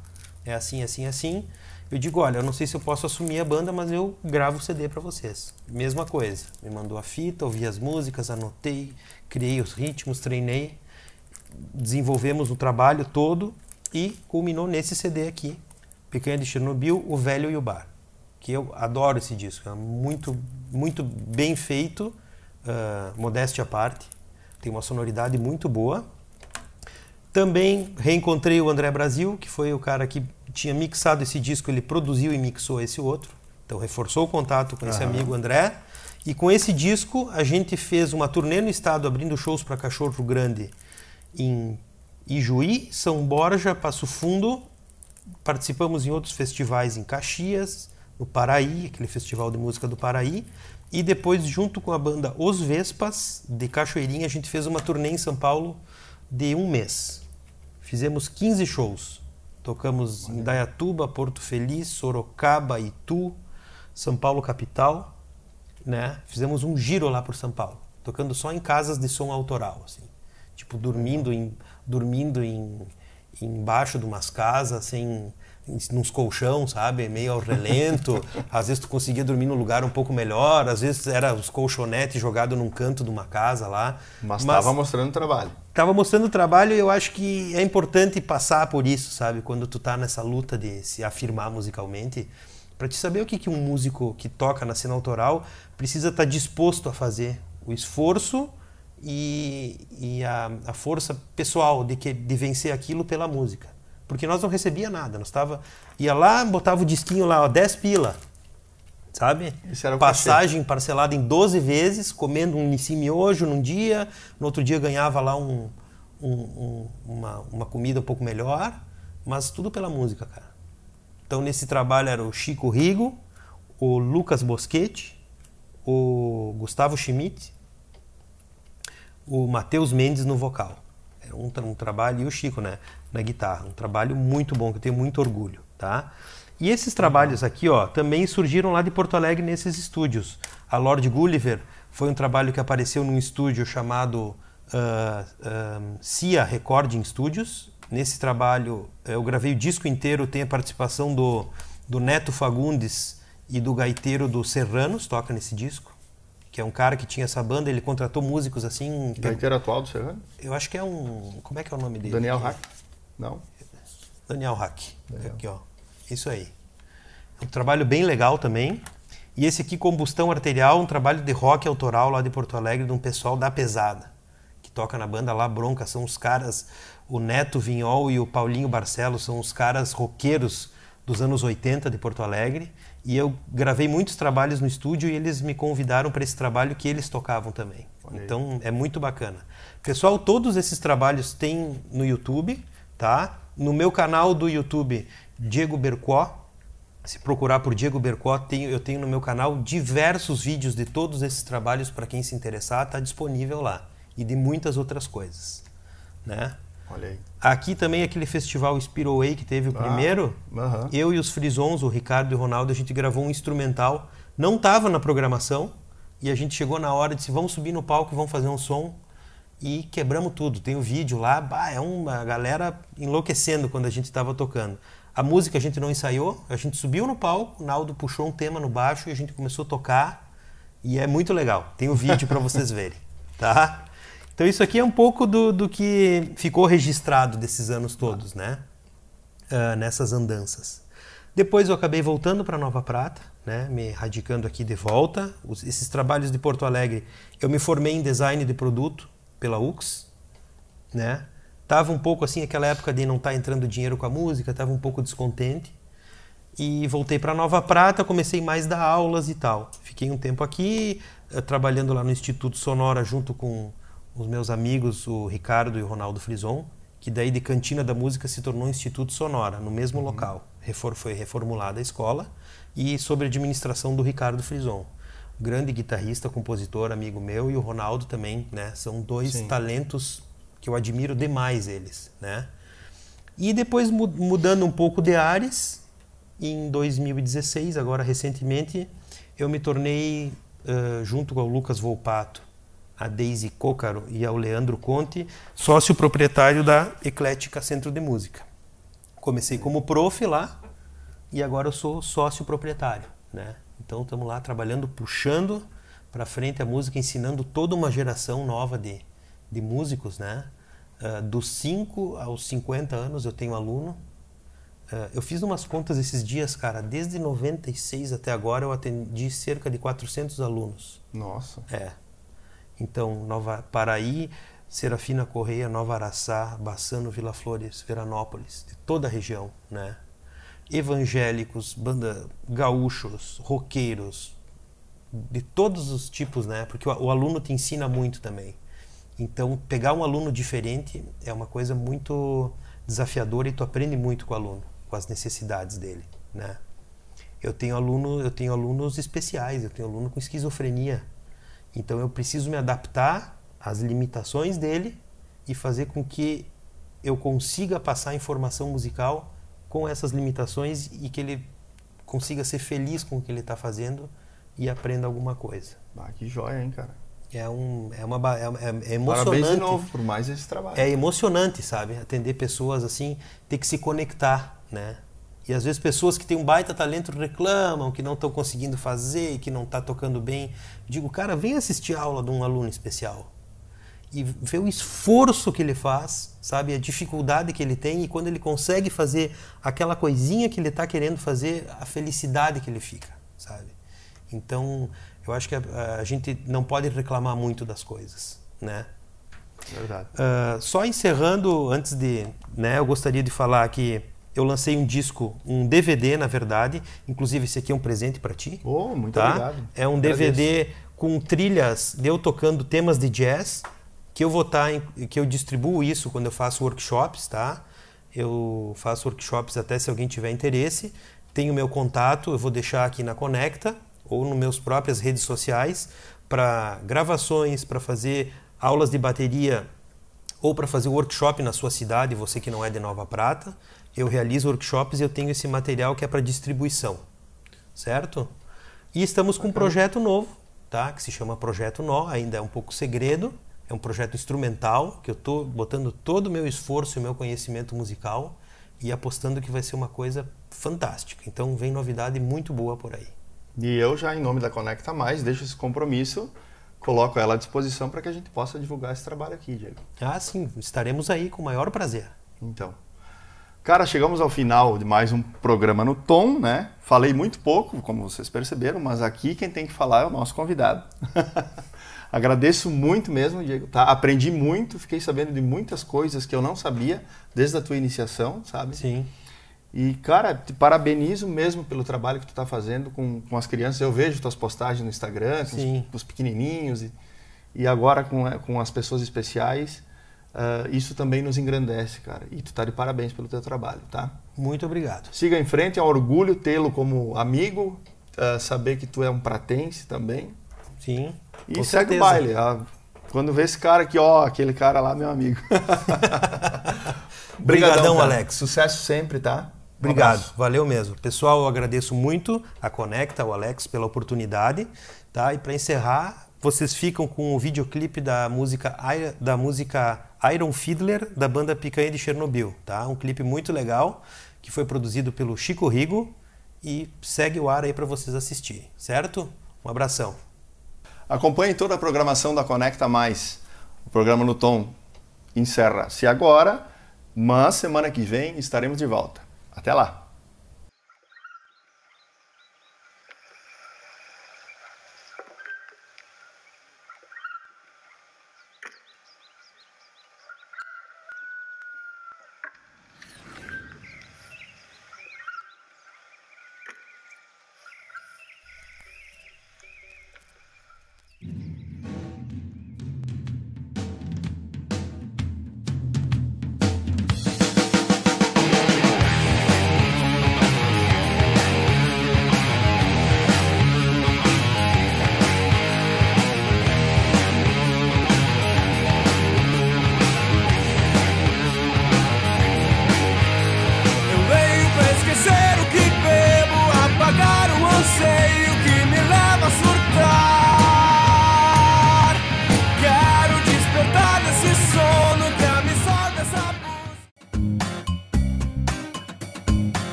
é assim, assim, assim. Eu digo, olha, eu não sei se eu posso assumir a banda, mas eu gravo o CD para vocês. Mesma coisa. Me mandou a fita, ouvi as músicas, anotei, criei os ritmos, treinei, desenvolvemos o trabalho todo e culminou nesse CD aqui, Picanha de Chernobyl, O Velho e o Bar, que eu adoro esse disco, é muito, muito bem feito, uh, modéstia à parte, tem uma sonoridade muito boa também reencontrei o André Brasil, que foi o cara que tinha mixado esse disco, ele produziu e mixou esse outro. Então reforçou o contato com esse uhum. amigo André. E com esse disco a gente fez uma turnê no estado abrindo shows para Cachorro Grande em Ijuí, São Borja, Passo Fundo. Participamos em outros festivais em Caxias, no Paraí, aquele festival de música do Paraí. E depois, junto com a banda Os Vespas, de Cachoeirinha, a gente fez uma turnê em São Paulo de um mês. Fizemos 15 shows. Tocamos em Dayatuba, Porto Feliz, Sorocaba, Itu, São Paulo capital, né? Fizemos um giro lá por São Paulo, tocando só em casas de som autoral, assim. Tipo dormindo em dormindo em embaixo de umas casas, sem assim, nos colchão, sabe? Meio ao relento. [laughs] às vezes tu conseguia dormir num lugar um pouco melhor, às vezes era os colchonetes jogados num canto de uma casa lá. Mas estava mostrando trabalho. Estava mostrando trabalho e eu acho que é importante passar por isso, sabe? Quando tu tá nessa luta de se afirmar musicalmente, para te saber o que, que um músico que toca na cena autoral precisa estar tá disposto a fazer. O esforço e, e a, a, força pessoal de, que, de vencer aquilo pela música. Porque nós não recebia nada, nós tava ia lá, botava o disquinho lá, ó, 10 pila. Sabe? Passagem cachê. parcelada em 12 vezes, comendo um Nissim hoje num dia, no outro dia ganhava lá um, um, um, uma, uma comida um pouco melhor, mas tudo pela música, cara. Então nesse trabalho era o Chico Rigo, o Lucas Boschetti, o Gustavo Schmidt, o Matheus Mendes no vocal um, um trabalho, e o Chico, né, na guitarra, um trabalho muito bom, que eu tenho muito orgulho, tá? E esses trabalhos aqui, ó, também surgiram lá de Porto Alegre nesses estúdios. A Lord Gulliver foi um trabalho que apareceu num estúdio chamado uh, uh, Cia Recording Studios. Nesse trabalho eu gravei o disco inteiro, tem a participação do, do Neto Fagundes e do gaiteiro do Serranos, toca nesse disco que é um cara que tinha essa banda, ele contratou músicos assim. Leiteiro é, atual do Serrano? Eu acho que é um. Como é que é o nome dele? Daniel Hack? Não. Daniel Hack. Aqui, ó. Isso aí. É um trabalho bem legal também. E esse aqui, Combustão Arterial, um trabalho de rock autoral lá de Porto Alegre, de um pessoal da pesada, que toca na banda lá Bronca. São os caras, o Neto Vinhol e o Paulinho Barcelos, são os caras roqueiros dos anos 80 de Porto Alegre. E eu gravei muitos trabalhos no estúdio e eles me convidaram para esse trabalho que eles tocavam também. Então é muito bacana. Pessoal, todos esses trabalhos tem no YouTube, tá? No meu canal do YouTube, Diego Bercó. Se procurar por Diego Bercó, tenho, eu tenho no meu canal diversos vídeos de todos esses trabalhos para quem se interessar, está disponível lá. E de muitas outras coisas, né? Olha aí. Aqui também aquele festival Way que teve o ah, primeiro. uh -huh. Eu e os Frisons, o Ricardo e o Ronaldo, a gente gravou um instrumental. Não estava na programação e a gente chegou na hora de se vamos subir no palco, vamos fazer um som. E quebramos tudo. Tem o um vídeo lá, bah, é uma galera enlouquecendo quando a gente estava tocando. A música a gente não ensaiou, a gente subiu no palco, o Naldo puxou um tema no baixo e a gente começou a tocar. E é muito legal. Tem o um vídeo para vocês verem, tá? Então isso aqui é um pouco do, do que ficou registrado desses anos todos, né? Uh, nessas andanças. Depois eu acabei voltando para Nova Prata, né? Me radicando aqui de volta. Os, esses trabalhos de Porto Alegre, eu me formei em design de produto pela UX, né? Tava um pouco assim aquela época de não estar tá entrando dinheiro com a música, tava um pouco descontente e voltei para Nova Prata, comecei mais dar aulas e tal. Fiquei um tempo aqui, eh, trabalhando lá no Instituto Sonora junto com os meus amigos, o Ricardo e o Ronaldo Frison, que daí de Cantina da Música se tornou Instituto Sonora, no mesmo uhum. local. Refor foi reformulada a escola e a administração do Ricardo Frison. Grande guitarrista, compositor, amigo meu, e o Ronaldo também, né? São dois Sim. talentos que eu admiro demais eles, né? E depois mudando um pouco de áreas, em 2016, agora recentemente, eu me tornei, uh, junto com o Lucas Volpato, a Daisy Cócaro e ao Leandro Conte, sócio proprietário da Eclética Centro de Música. Comecei como prof lá e agora eu sou sócio proprietário, né? Então estamos lá trabalhando, puxando para frente a música, ensinando toda uma geração nova de, de músicos, né? Uh, dos 5 aos 50 anos eu tenho aluno. Uh, eu fiz umas contas esses dias, cara. Desde 96 até agora eu atendi cerca de 400 alunos. Nossa. É. Então, Nova Paraí, Serafina Correia, Nova Araçá, Bassano, Vila Flores, Veranópolis, de toda a região, né? Evangélicos, banda gaúchos, roqueiros, de todos os tipos, né? Porque o, o aluno te ensina muito também. Então, pegar um aluno diferente é uma coisa muito desafiadora e tu aprende muito com o aluno, com as necessidades dele, né? Eu tenho aluno, eu tenho alunos especiais, eu tenho aluno com esquizofrenia, então eu preciso me adaptar às limitações dele e fazer com que eu consiga passar informação musical com essas limitações e que ele consiga ser feliz com o que ele está fazendo e aprenda alguma coisa. Ah, que joia, hein, cara? É, um, é, uma, é, é emocionante. Parabéns de novo por mais esse trabalho. É emocionante, sabe? Atender pessoas assim, ter que se conectar, né? E às vezes pessoas que têm um baita talento reclamam que não estão conseguindo fazer, que não está tocando bem. Digo, cara, vem assistir a aula de um aluno especial e vê o esforço que ele faz, sabe, a dificuldade que ele tem e quando ele consegue fazer aquela coisinha que ele está querendo fazer, a felicidade que ele fica, sabe? Então, eu acho que a, a gente não pode reclamar muito das coisas, né? Verdade. Uh, só encerrando, antes de, né, eu gostaria de falar que eu lancei um disco, um DVD, na verdade. Inclusive, esse aqui é um presente para ti. Oh, muito tá? obrigado. É um DVD Agradeço. com trilhas de eu tocando temas de jazz, que eu vou tá que eu distribuo isso quando eu faço workshops, tá? Eu faço workshops até se alguém tiver interesse. Tem o meu contato, eu vou deixar aqui na Conecta ou nas minhas próprias redes sociais para gravações, para fazer aulas de bateria ou para fazer workshop na sua cidade, você que não é de Nova Prata eu realizo workshops e eu tenho esse material que é para distribuição, certo? E estamos com um projeto novo, tá? Que se chama Projeto Nó, ainda é um pouco segredo. É um projeto instrumental que eu estou botando todo o meu esforço e meu conhecimento musical e apostando que vai ser uma coisa fantástica. Então vem novidade muito boa por aí. E eu já, em nome da Conecta Mais, deixo esse compromisso, coloco ela à disposição para que a gente possa divulgar esse trabalho aqui, Diego. Ah, sim, estaremos aí com o maior prazer. Então. Cara, chegamos ao final de mais um programa no Tom, né? Falei muito pouco, como vocês perceberam, mas aqui quem tem que falar é o nosso convidado. [laughs] Agradeço muito mesmo, Diego. Tá? Aprendi muito, fiquei sabendo de muitas coisas que eu não sabia desde a tua iniciação, sabe? Sim. E, cara, te parabenizo mesmo pelo trabalho que tu está fazendo com, com as crianças. Eu vejo tuas postagens no Instagram, com os, os, pequenininhos e, e agora com, é, com as pessoas especiais. Uh, isso também nos engrandece, cara. E tu tá de parabéns pelo teu trabalho, tá? Muito obrigado. Siga em frente, é um orgulho tê-lo como amigo, uh, saber que tu é um pratense também. Sim. E segue certeza. o baile. Uh, quando vê esse cara aqui, ó, aquele cara lá, meu amigo. [laughs] [laughs] Obrigadão, Alex. Sucesso sempre, tá? Um Obrigado, abraço. valeu mesmo. Pessoal, eu agradeço muito a Conecta, o Alex, pela oportunidade. Tá? E para encerrar, vocês ficam com o videoclipe da música, da música Iron Fiddler, da banda Picanha de Chernobyl. Tá? Um clipe muito legal, que foi produzido pelo Chico Rigo. E segue o ar aí para vocês assistirem, certo? Um abração. Acompanhe toda a programação da Conecta Mais. O programa no Tom encerra-se agora, mas semana que vem estaremos de volta. Até lá!